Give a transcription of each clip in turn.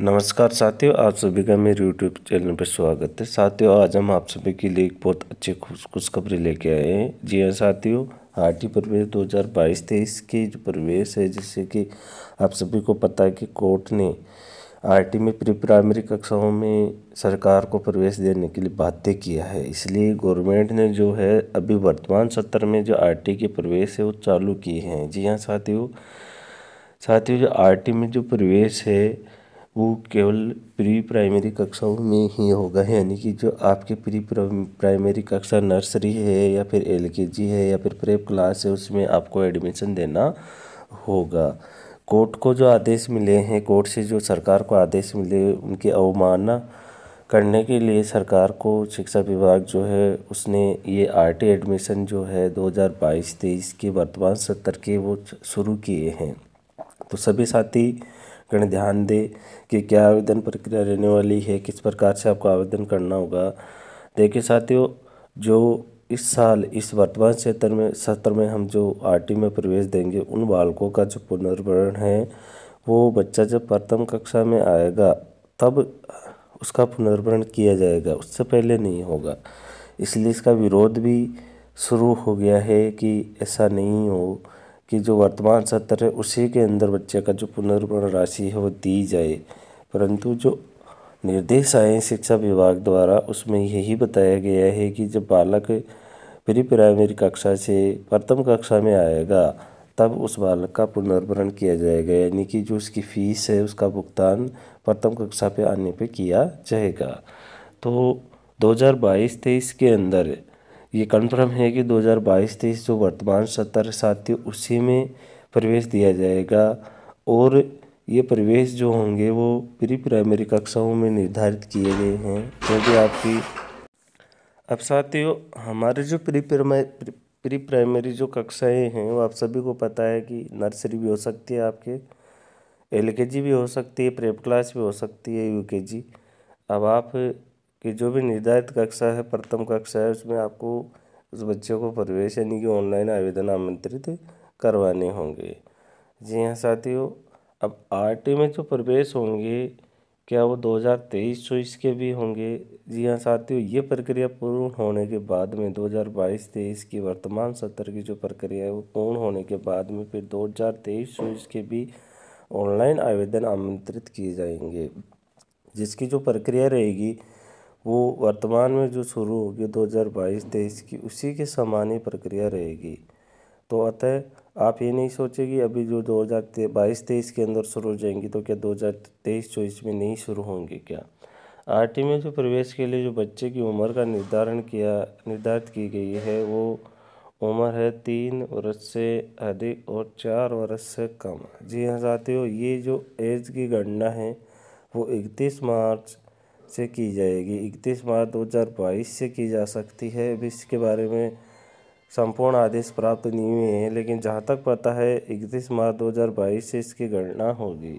नमस्कार साथियों आप सभी का मेरे यूट्यूब चैनल पर स्वागत है साथियों आज हम आप सभी के लिए एक बहुत अच्छी खुश खुशखबरी लेके आए हैं जी हाँ साथियों हाटी प्रवेश 2022 तेईस के जो प्रवेश है जैसे कि आप सभी को पता है कि कोर्ट ने आरटी में प्री प्राइमरी कक्षाओं में सरकार को प्रवेश देने के लिए बाध्य किया है इसलिए गवर्नमेंट ने जो है अभी वर्तमान सत्र में जो आरटी के प्रवेश है वो चालू किए हैं जी हाँ साथियों साथियों जो आरटी में जो प्रवेश है वो केवल प्री प्राइमरी कक्षाओं में ही होगा यानी कि जो आपके प्री प्राइमरी कक्षा नर्सरी है या फिर एल के जी है या फिर प्रेप क्लास है उसमें आपको एडमिशन देना होगा कोर्ट को जो आदेश मिले हैं कोर्ट से जो सरकार को आदेश मिले उनकी अवमानना करने के लिए सरकार को शिक्षा विभाग जो है उसने ये टी एडमिशन जो है 2022-23 के वर्तमान सत्र के वो शुरू किए हैं तो सभी साथी कण ध्यान दें कि क्या आवेदन प्रक्रिया रहने वाली है किस प्रकार से आपको आवेदन करना होगा देखिए साथियों जो इस साल इस वर्तमान क्षेत्र में सत्र में हम जो आर में प्रवेश देंगे उन बालकों का जो पुनर्भरण है वो बच्चा जब प्रथम कक्षा में आएगा तब उसका पुनर्भरण किया जाएगा उससे पहले नहीं होगा इसलिए इसका विरोध भी शुरू हो गया है कि ऐसा नहीं हो कि जो वर्तमान सत्र है उसी के अंदर बच्चे का जो पुनर्पण राशि है वो दी जाए परंतु जो निर्देश आए शिक्षा विभाग द्वारा उसमें यही बताया गया है कि जब बालक प्री प्राइमरी कक्षा से प्रथम कक्षा में आएगा तब उस बालक का पुनर्भरण किया जाएगा यानी कि जो उसकी फ़ीस है उसका भुगतान प्रथम कक्षा पे आने पे किया जाएगा तो 2022-23 के अंदर ये कन्फर्म है कि 2022-23 जो वर्तमान सत्र साथी उसी में प्रवेश दिया जाएगा और ये प्रवेश जो होंगे वो प्री प्राइमरी कक्षाओं में निर्धारित किए गए हैं क्योंकि आपकी अब साथियों हमारे जो प्री प्राइमरी प्री प्राइमरी जो कक्षाएं हैं वो आप सभी को पता है कि नर्सरी भी हो सकती है आपके एल भी हो सकती है प्रेप क्लास भी हो सकती है यू अब आप कि जो भी निर्धारित कक्षा है प्रथम कक्षा है उसमें आपको उस बच्चे को प्रवेश यानी कि ऑनलाइन आवेदन आमंत्रित करवाने होंगे जी हाँ साथियों अब आर में जो प्रवेश होंगे क्या वो 2023 चौबीस के भी होंगे जी हाँ साथियों ये प्रक्रिया पूर्ण होने के बाद में 2022 तेईस की वर्तमान सत्र की जो प्रक्रिया है वो पूर्ण होने के बाद में फिर 2023 चौबीस के भी ऑनलाइन आवेदन आमंत्रित किए जाएंगे जिसकी जो प्रक्रिया रहेगी वो वर्तमान में जो शुरू होगी दो हज़ार बाईस तेईस की उसी के समान ही प्रक्रिया रहेगी तो अतः आप ये नहीं सोचेगी अभी जो दो हज़ार बाईस तेईस के अंदर शुरू हो जाएंगी तो क्या दो हज़ार तेईस चौबीस में नहीं शुरू होंगे क्या आर में जो प्रवेश के लिए जो बच्चे की उम्र का निर्धारण किया निर्धारित की गई है वो उम्र है तीन वर्ष से अधिक और चार वर्ष से कम जी हाँ साथियों ये जो एज की गणना है वो इकतीस मार्च से की जाएगी इकतीस मार्च दो हज़ार बाईस से की जा सकती है अभी इसके बारे में संपूर्ण आदेश प्राप्त नहीं हुए हैं लेकिन जहाँ तक पता है इकतीस मार्च दो हज़ार बाईस से इसकी गणना होगी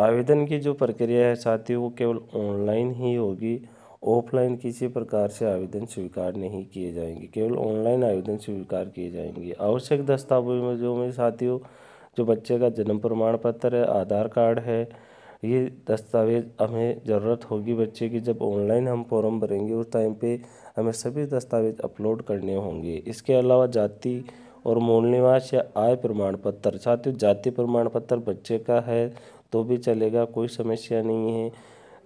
आवेदन की जो प्रक्रिया है साथी वो केवल ऑनलाइन ही होगी ऑफलाइन किसी प्रकार से आवेदन स्वीकार नहीं किए जाएंगे केवल ऑनलाइन आवेदन स्वीकार किए जाएंगे आवश्यक दस्तावेजों में साथियों जो बच्चे का जन्म प्रमाण पत्र है आधार कार्ड है ये दस्तावेज़ हमें ज़रूरत होगी बच्चे की जब ऑनलाइन हम फॉर्म भरेंगे उस टाइम पे हमें सभी दस्तावेज़ अपलोड करने होंगे इसके अलावा जाति और मूल निवास या आय प्रमाण पत्र साथियों जाति प्रमाण पत्र बच्चे का है तो भी चलेगा कोई समस्या नहीं है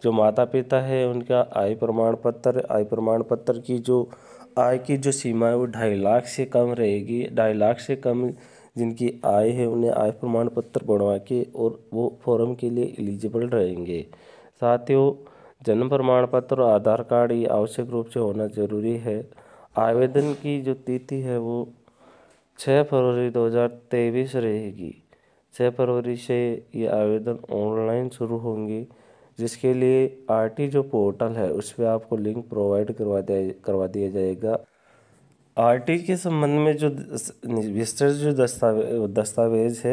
जो माता पिता है उनका आय प्रमाण पत्र आय प्रमाण पत्र की जो आय की जो सीमा है वो ढाई लाख से कम रहेगी ढाई लाख से कम जिनकी आय है उन्हें आय प्रमाण पत्र बनवा के और वो फॉर्म के लिए एलिजिबल रहेंगे साथियों जन्म प्रमाण पत्र और आधार कार्ड ये आवश्यक रूप से होना जरूरी है आवेदन की जो तिथि है वो छः फरवरी तेईस रहेगी छः फरवरी से ये आवेदन ऑनलाइन शुरू होंगे जिसके लिए आरटी जो पोर्टल है उस पर आपको लिंक प्रोवाइड करवा दिया करवा दिया जाएगा आर के संबंध में जो विस्तृत जो दस्तावेज दस्तावेज है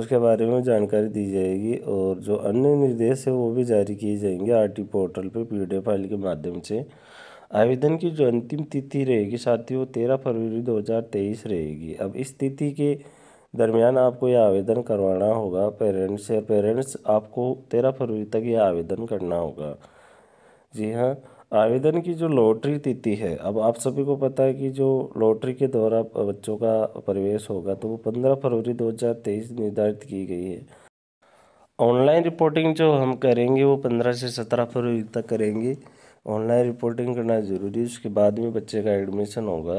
उसके बारे में जानकारी दी जाएगी और जो अन्य निर्देश है वो भी जारी किए जाएंगे आर पोर्टल पर पी फाइल के माध्यम से आवेदन की जो अंतिम तिथि रहेगी साथियों वो तेरह फरवरी 2023 रहेगी अब इस तिथि के दरमियान आपको यह आवेदन करवाना होगा पेरेंट्स या पेरेंट्स आपको तेरह फरवरी तक यह आवेदन करना होगा जी हाँ आवेदन की जो लॉटरी तिथि है अब आप सभी को पता है कि जो लॉटरी के द्वारा बच्चों का प्रवेश होगा तो वो पंद्रह फरवरी तेईस निर्धारित की गई है ऑनलाइन रिपोर्टिंग जो हम करेंगे वो पंद्रह से सत्रह फरवरी तक करेंगे ऑनलाइन रिपोर्टिंग करना ज़रूरी है उसके बाद में बच्चे का एडमिशन होगा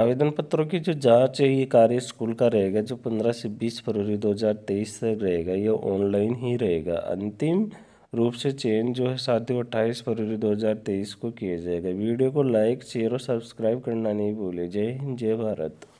आवेदन पत्रों की जो जांच है ये कार्य स्कूल का रहेगा जो पंद्रह से बीस फरवरी दो हज़ार तेईस तक रहेगा ये ऑनलाइन ही रहेगा अंतिम रूप से चेंज जो है साथियों अट्ठाईस फरवरी 2023 को किया जाएगा वीडियो को लाइक शेयर और सब्सक्राइब करना नहीं भूलें जय हिंद जय भारत